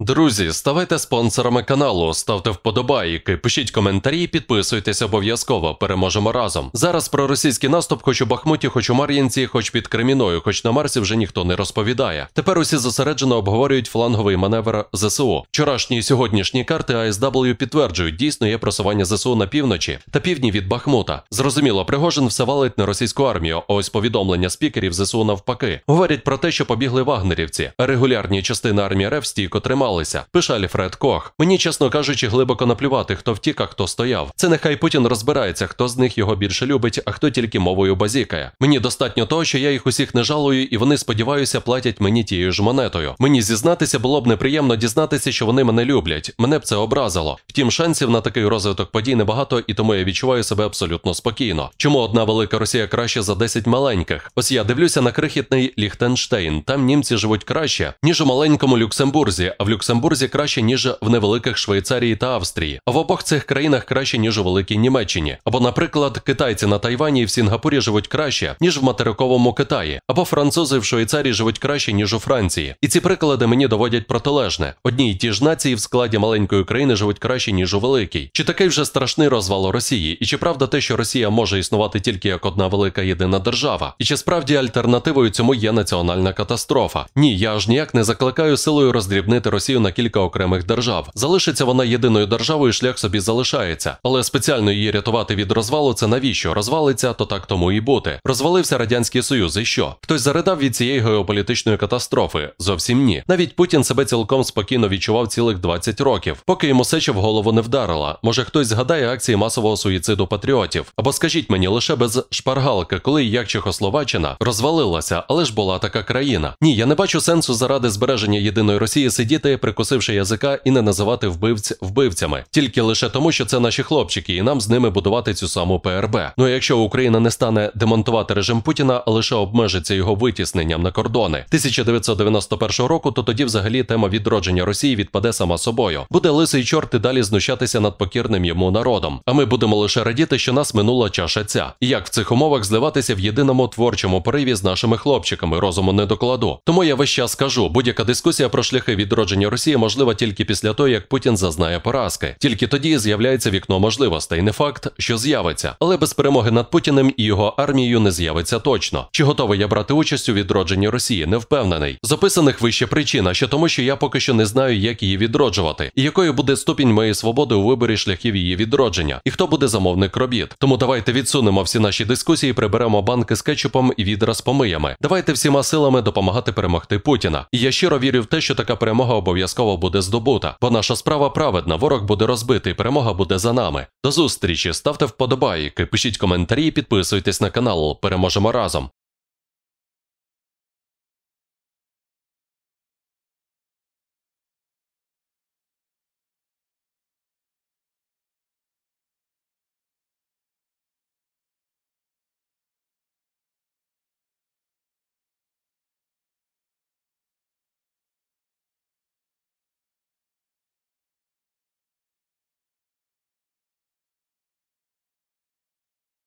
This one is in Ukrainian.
Друзі, ставайте спонсорами каналу, ставте вподобайки, пишіть коментарі, підписуйтесь обов'язково. Переможемо разом. Зараз про російський наступ, хоч у Бахмуті, хоч у Мар'їнці, хоч під Креміною, хоч на Марсі вже ніхто не розповідає. Тепер усі зосереджено обговорюють фланговий маневр ЗСУ. Вчорашні і сьогоднішні карти АСВ підтверджують, дійсно є просування ЗСУ на півночі та півдні від Бахмута. Зрозуміло, Пригожин все валить на російську армію. Ось повідомлення спікерів ЗСУ навпаки. Говорять про те, що побігли вагнерівці. Регулярні частини армії РФ стійко трималися. Пише Альфред Кох. Мені, чесно кажучи, глибоко наплювати, хто втік, а хто стояв. Це нехай Путін розбирається, хто з них його більше любить, а хто тільки мовою базікає. Мені достатньо того, що я їх усіх не жалую, і вони сподіваюся, платять мені тією ж монетою. Мені зізнатися було б неприємно дізнатися, що вони мене люблять. Мене б це образило. Втім, шансів на такий розвиток подій небагато, і тому я відчуваю себе абсолютно спокійно. Чому одна велика Росія краще за 10 маленьких? Ось я дивлюся на крихітний Ліхтенштейн. Там німці живуть краще, ніж у маленькому Люксембурзі в Люксембурзі краще ніж в невеликих Швейцарії та Австрії. В обох цих країнах краще ніж у великій Німеччині. Або, наприклад, китайці на Тайвані і в Сінгапурі живуть краще ніж в материковому Китаї, або французи в Швейцарії живуть краще ніж у Франції. І ці приклади мені доводять протилежне. Одні й ті ж нації в складі маленької країни живуть краще ніж у великій. Чи такий вже страшний розвал Росії? І чи правда те, що Росія може існувати тільки як одна велика єдина держава? І чи справді альтернативою цьому є національна катастрофа? Ні, я аж ніяк не закликаю силою роздрібнити Росію на кілька окремих держав. Залишиться вона єдиною державою, шлях собі залишається. Але спеціально її рятувати від розвалу це навіщо? Розвалиться, то так тому і бути. Розвалився радянський союз. І що хтось заридав від цієї геополітичної катастрофи? Зовсім ні. Навіть Путін себе цілком спокійно відчував цілих 20 років, поки йому сечі в голову не вдарила. Може хтось згадає акції масового суїциду патріотів. Або скажіть мені лише без шпаргалки, коли як Чехословаччина розвалилася, але ж була така країна. Ні, я не бачу сенсу заради збереження єдиної Росії сидіти сидіти, прикусивши язика, і не називати вбивць вбивцями, тільки лише тому, що це наші хлопчики, і нам з ними будувати цю саму ПРБ. Ну а якщо Україна не стане демонтувати режим Путіна, а лише обмежиться його витісненням на кордони 1991 року, то тоді взагалі тема відродження Росії відпаде сама собою. Буде лисий чорт і далі знущатися над покірним йому народом. А ми будемо лише радіти, що нас минула чаша ця. І як в цих умовах зливатися в єдиному творчому пориві з нашими хлопчиками, розуму не докладу. Тому я весь час кажу, будь-яка дискусія про шляхи відродження відродження Росії можлива тільки після того, як Путін зазнає поразки. Тільки тоді з'являється вікно можливостей. Не факт, що з'явиться, але без перемоги над Путіним і його армією не з'явиться точно. Чи готовий я брати участь у відродженні Росії? Не впевнений. З описаних вище причина, що тому, що я поки що не знаю, як її відроджувати, і якою буде ступінь моєї свободи у виборі шляхів її відродження, і хто буде замовник робіт. Тому давайте відсунемо всі наші дискусії, приберемо банки з кетчупом і відра з помиями. Давайте всіма силами допомагати перемогти Путіна. І я щиро вірю в те, що така перемога перемога обов'язково буде здобута, бо наша справа праведна, ворог буде розбитий, перемога буде за нами. До зустрічі, ставте вподобайки, пишіть коментарі, підписуйтесь на канал. Переможемо разом.